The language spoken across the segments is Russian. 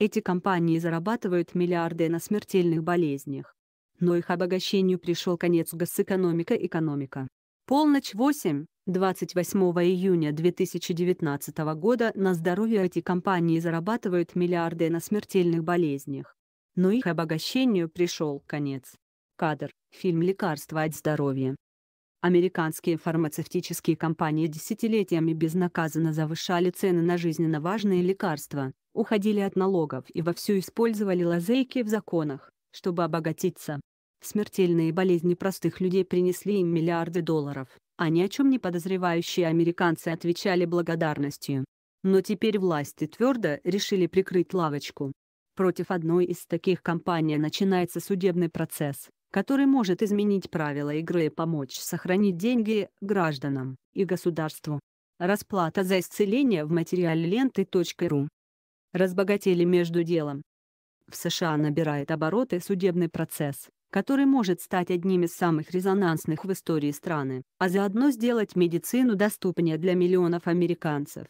Эти компании зарабатывают миллиарды на смертельных болезнях. Но их обогащению пришел конец госэкономика экономика. Полночь 8, 28 июня 2019 года на здоровье эти компании зарабатывают миллиарды на смертельных болезнях. Но их обогащению пришел конец. Кадр. Фильм «Лекарство от здоровья». Американские фармацевтические компании десятилетиями безнаказанно завышали цены на жизненно важные лекарства, уходили от налогов и вовсю использовали лазейки в законах, чтобы обогатиться. Смертельные болезни простых людей принесли им миллиарды долларов, а ни о чем не подозревающие американцы отвечали благодарностью. Но теперь власти твердо решили прикрыть лавочку. Против одной из таких компаний начинается судебный процесс, который может изменить правила игры и помочь сохранить деньги гражданам и государству. Расплата за исцеление в материале ленты.ру. Разбогатели между делом. В США набирает обороты судебный процесс, который может стать одним из самых резонансных в истории страны, а заодно сделать медицину доступнее для миллионов американцев.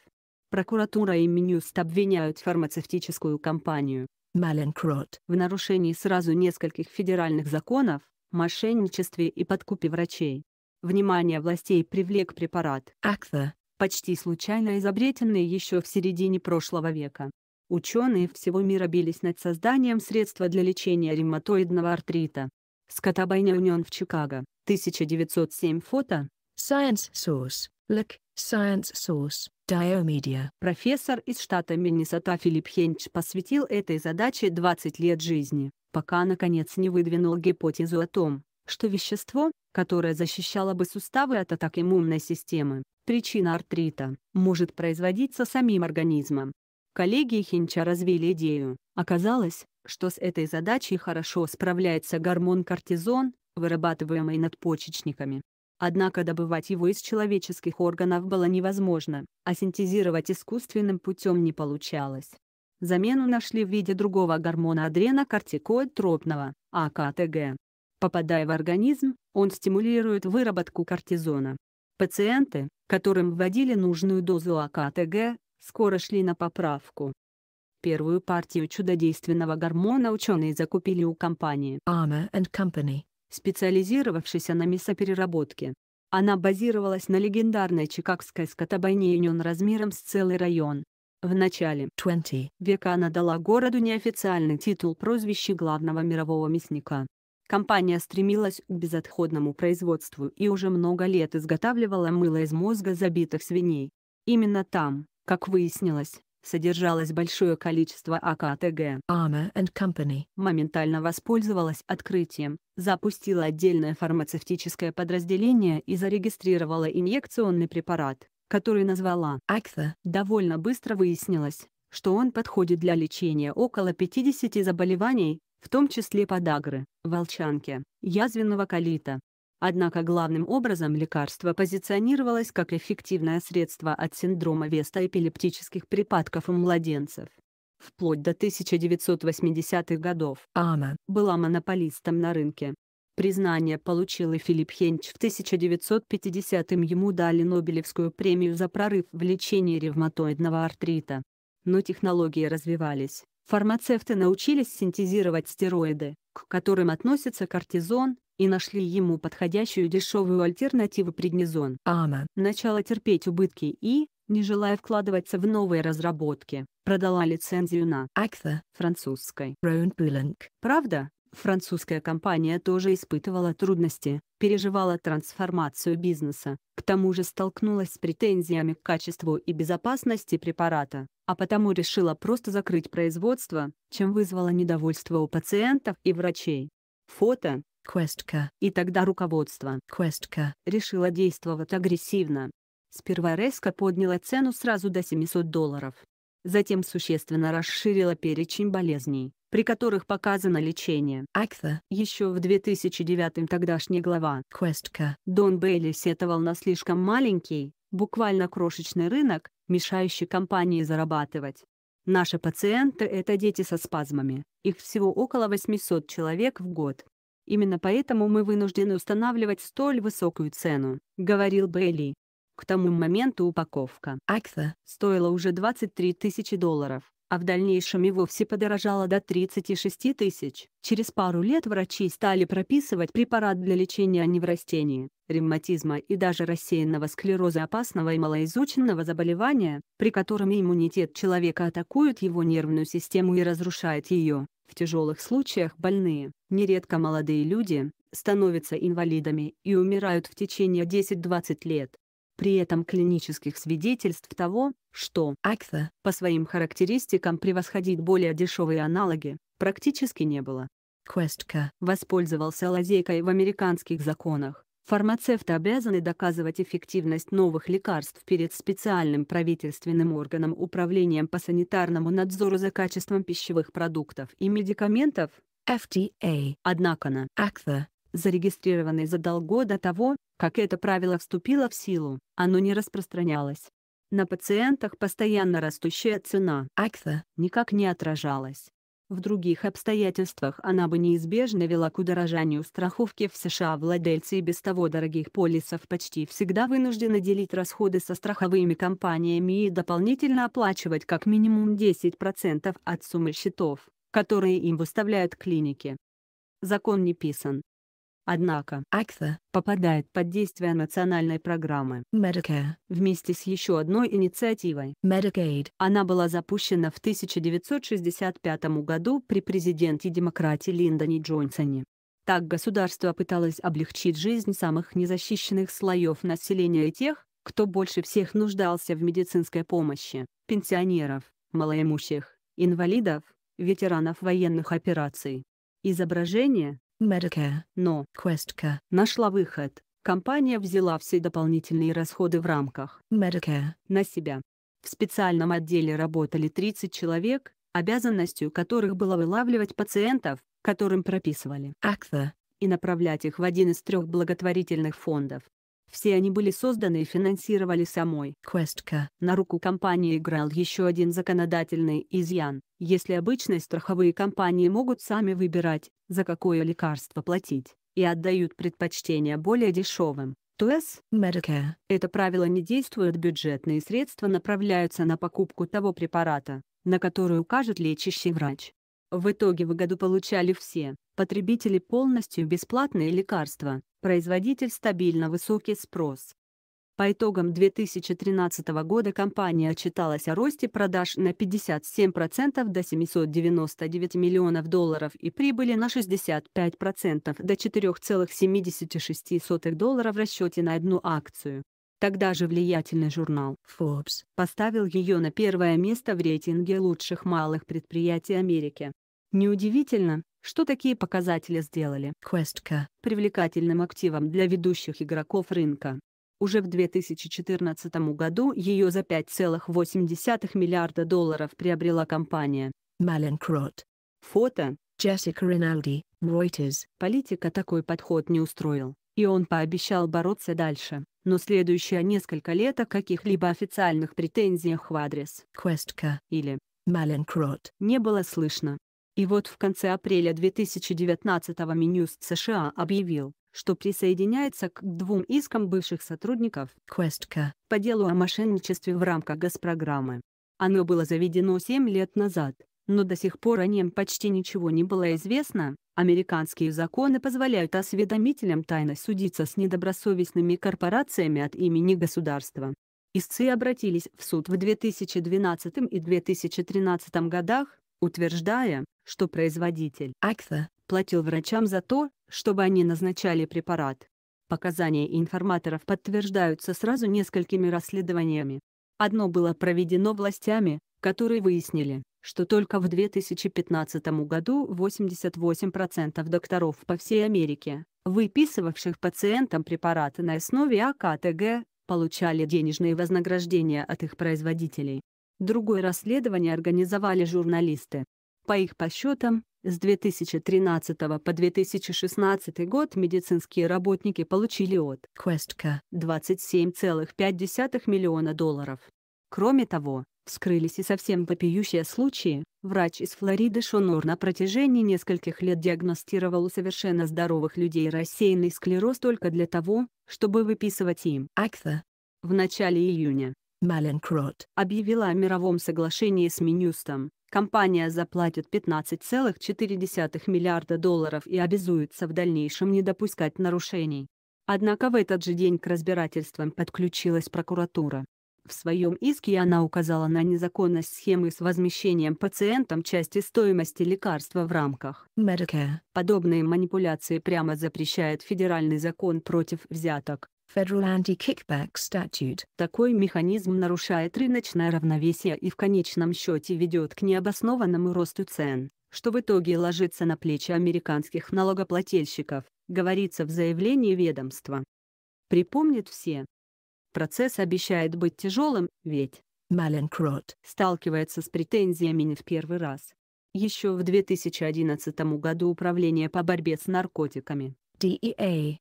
Прокуратура и Минюст обвиняют фармацевтическую компанию Маленкрот. В нарушении сразу нескольких федеральных законов, мошенничестве и подкупе врачей. Внимание властей привлек препарат Акса, почти случайно изобретенный еще в середине прошлого века. Ученые всего мира бились над созданием средства для лечения ревматоидного артрита. Скотобойня Унион в Чикаго, 1907 фото. Science Source. Look, Science Source, Diomedia. Профессор из штата Миннесота Филипп Хенч посвятил этой задаче 20 лет жизни, пока наконец не выдвинул гипотезу о том, что вещество, которое защищало бы суставы от атак иммунной системы, причина артрита, может производиться самим организмом. Коллеги Хинча развили идею. Оказалось, что с этой задачей хорошо справляется гормон кортизон, вырабатываемый надпочечниками. Однако добывать его из человеческих органов было невозможно, а синтезировать искусственным путем не получалось. Замену нашли в виде другого гормона адренокортикоид-тропного, АКТГ. Попадая в организм, он стимулирует выработку кортизона. Пациенты, которым вводили нужную дозу АКТГ, скоро шли на поправку. Первую партию чудодейственного гормона ученые закупили у компании Armour and Company специализировавшийся на мясопереработке. Она базировалась на легендарной чикагской скотобойне Юнион размером с целый район. В начале 20 века она дала городу неофициальный титул прозвище главного мирового мясника. Компания стремилась к безотходному производству и уже много лет изготавливала мыло из мозга забитых свиней. Именно там, как выяснилось, содержалось большое количество АКТГ. А Armor and Company моментально воспользовалась открытием, запустила отдельное фармацевтическое подразделение и зарегистрировала инъекционный препарат, который назвала Акта. Довольно быстро выяснилось, что он подходит для лечения около 50 заболеваний, в том числе подагры, волчанки, язвенного колита, Однако главным образом лекарство позиционировалось как эффективное средство от синдрома веста эпилептических припадков у младенцев. Вплоть до 1980-х годов Ама была монополистом на рынке. Признание получил и Филипп Хенч в 1950-м ему дали Нобелевскую премию за прорыв в лечении ревматоидного артрита. Но технологии развивались, фармацевты научились синтезировать стероиды, к которым относится кортизон, и нашли ему подходящую дешевую альтернативу преднизон. Она начала терпеть убытки и, не желая вкладываться в новые разработки, продала лицензию на Акса французской Roundpilling. Правда, французская компания тоже испытывала трудности, переживала трансформацию бизнеса, к тому же столкнулась с претензиями к качеству и безопасности препарата, а потому решила просто закрыть производство, чем вызвала недовольство у пациентов и врачей. Фото Квестка. И тогда руководство Квестка решило действовать агрессивно. Сперва резко подняло цену сразу до 700 долларов. Затем существенно расширила перечень болезней, при которых показано лечение. Акта. Еще в 2009 тогдашний глава Квестка Дон Бейли сетовал на слишком маленький, буквально крошечный рынок, мешающий компании зарабатывать. Наши пациенты – это дети со спазмами. Их всего около 800 человек в год. Именно поэтому мы вынуждены устанавливать столь высокую цену», — говорил Бейли. К тому моменту упаковка Акса стоила уже 23 тысячи долларов, а в дальнейшем и вовсе подорожала до 36 тысяч. Через пару лет врачи стали прописывать препарат для лечения неврастения, ревматизма и даже рассеянного склероза опасного и малоизученного заболевания, при котором иммунитет человека атакует его нервную систему и разрушает ее. В тяжелых случаях больные, нередко молодые люди, становятся инвалидами и умирают в течение 10-20 лет. При этом клинических свидетельств того, что АКСА по своим характеристикам превосходит более дешевые аналоги, практически не было. Квестка воспользовался лазейкой в американских законах Фармацевты обязаны доказывать эффективность новых лекарств перед специальным правительственным органом управлением по санитарному надзору за качеством пищевых продуктов и медикаментов FDA. Однако на ACTA, зарегистрированный задолго до того, как это правило вступило в силу, оно не распространялось. На пациентах постоянно растущая цена акта никак не отражалась. В других обстоятельствах она бы неизбежно вела к удорожанию страховки в США. Владельцы и без того дорогих полисов почти всегда вынуждены делить расходы со страховыми компаниями и дополнительно оплачивать как минимум 10% от суммы счетов, которые им выставляют клиники. Закон не писан. Однако, Акта попадает под действие национальной программы Medicare вместе с еще одной инициативой Medicaid. Она была запущена в 1965 году при президенте демократе Линдоне Джонсоне. Так государство пыталось облегчить жизнь самых незащищенных слоев населения и тех, кто больше всех нуждался в медицинской помощи – пенсионеров, малоимущих, инвалидов, ветеранов военных операций. Изображение, Medicare. Но Questca нашла выход. Компания взяла все дополнительные расходы в рамках Medicare на себя. В специальном отделе работали 30 человек, обязанностью которых было вылавливать пациентов, которым прописывали АКТА, и направлять их в один из трех благотворительных фондов. Все они были созданы и финансировали самой Questca. На руку компании играл еще один законодательный изъян. Если обычные страховые компании могут сами выбирать, за какое лекарство платить, и отдают предпочтение более дешевым, то есть Medicare. Это правило не действует, бюджетные средства направляются на покупку того препарата, на который укажет лечащий врач. В итоге в году получали все потребители полностью бесплатные лекарства, производитель стабильно высокий спрос, по итогам 2013 года компания отчиталась о росте продаж на 57% до 799 миллионов долларов и прибыли на 65% до 4,76 доллара в расчете на одну акцию. Тогда же влиятельный журнал Forbes поставил ее на первое место в рейтинге лучших малых предприятий Америки. Неудивительно, что такие показатели сделали Questca привлекательным активом для ведущих игроков рынка. Уже в 2014 году ее за 5,8 миллиарда долларов приобрела компания Malincrot. Фото Джессика Риналди, Reuters. Политика такой подход не устроил, и он пообещал бороться дальше, но следующие несколько лет о каких-либо официальных претензиях в адрес Квестка или Маленкрот не было слышно. И вот в конце апреля 2019 Минюст США объявил, что присоединяется к двум искам бывших сотрудников Questca по делу о мошенничестве в рамках госпрограммы. Оно было заведено 7 лет назад, но до сих пор о нем почти ничего не было известно. Американские законы позволяют осведомителям тайно судиться с недобросовестными корпорациями от имени государства. Истцы обратились в суд в 2012 и 2013 годах, утверждая, что производитель Акса платил врачам за то, чтобы они назначали препарат. Показания информаторов подтверждаются сразу несколькими расследованиями. Одно было проведено властями, которые выяснили, что только в 2015 году 88% докторов по всей Америке, выписывавших пациентам препараты на основе АКТГ, получали денежные вознаграждения от их производителей. Другое расследование организовали журналисты, по их подсчетам, с 2013 по 2016 год медицинские работники получили от Questca 27,5 миллиона долларов. Кроме того, вскрылись и совсем вопиющие случаи. Врач из Флориды Шонор на протяжении нескольких лет диагностировал у совершенно здоровых людей рассеянный склероз только для того, чтобы выписывать им АКТА. В начале июня Маленкрот объявила о мировом соглашении с Минюстом, Компания заплатит 15,4 миллиарда долларов и обязуется в дальнейшем не допускать нарушений. Однако в этот же день к разбирательствам подключилась прокуратура. В своем иске она указала на незаконность схемы с возмещением пациентам части стоимости лекарства в рамках Medicare. Подобные манипуляции прямо запрещает федеральный закон против взяток. Federal Anti-Kickback Statute. Такой механизм нарушает рыночное равновесие и в конечном счете ведет к необоснованному росту цен, что в итоге ложится на плечи американских налогоплательщиков, говорится в заявлении ведомства. Припомнят все. Процесс обещает быть тяжелым, ведь Маленкрот сталкивается с претензиями не в первый раз. Еще в 2011 году Управление по борьбе с наркотиками DEA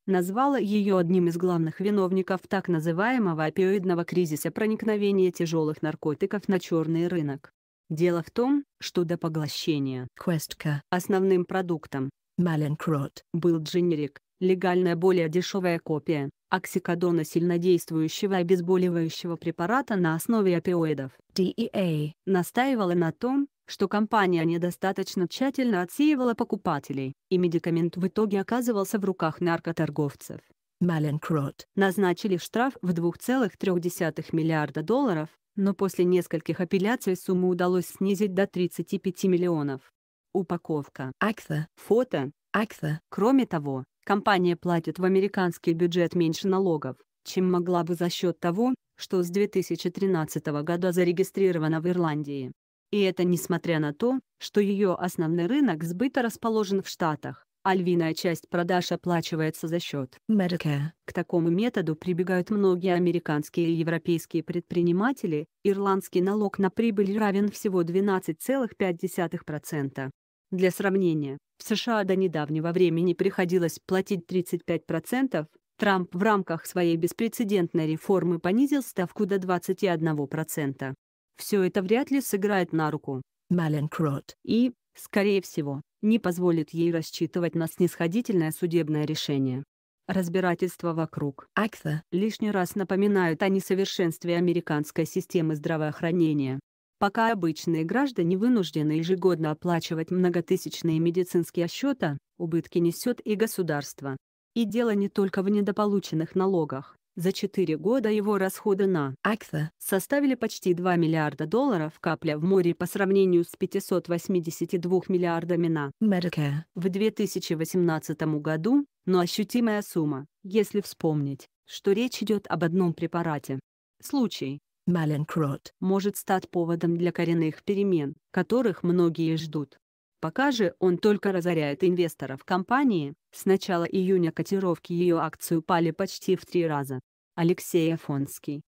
а назвала ее одним из главных виновников так называемого опиоидного кризиса проникновения тяжелых наркотиков на черный рынок. Дело в том, что до поглощения Questca основным продуктом Malincrot был дженерик, легальная более дешевая копия, оксикодона сильнодействующего обезболивающего препарата на основе опиоидов. DEA а настаивала на том, что компания недостаточно тщательно отсеивала покупателей, и медикамент в итоге оказывался в руках наркоторговцев. Маленкрот назначили штраф в 2,3 миллиарда долларов, но после нескольких апелляций сумму удалось снизить до 35 миллионов. Упаковка. Акса. Фото. Акса. Кроме того, компания платит в американский бюджет меньше налогов, чем могла бы за счет того, что с 2013 года зарегистрирована в Ирландии. И это несмотря на то, что ее основной рынок сбыта расположен в Штатах, а львиная часть продаж оплачивается за счет Medicare. К такому методу прибегают многие американские и европейские предприниматели, ирландский налог на прибыль равен всего 12,5%. Для сравнения, в США до недавнего времени приходилось платить 35%, Трамп в рамках своей беспрецедентной реформы понизил ставку до 21% все это вряд ли сыграет на руку. Маленкрот. И, скорее всего, не позволит ей рассчитывать на снисходительное судебное решение. Разбирательства вокруг Акса лишний раз напоминают о несовершенстве американской системы здравоохранения. Пока обычные граждане вынуждены ежегодно оплачивать многотысячные медицинские счета, убытки несет и государство. И дело не только в недополученных налогах. За четыре года его расходы на АКСА составили почти 2 миллиарда долларов капля в море по сравнению с 582 миллиардами на Medicare в 2018 году, но ощутимая сумма, если вспомнить, что речь идет об одном препарате. Случай, Маленкрот может стать поводом для коренных перемен, которых многие ждут. Пока же он только разоряет инвесторов компании, с начала июня котировки ее акций упали почти в три раза. Алексей Афонский.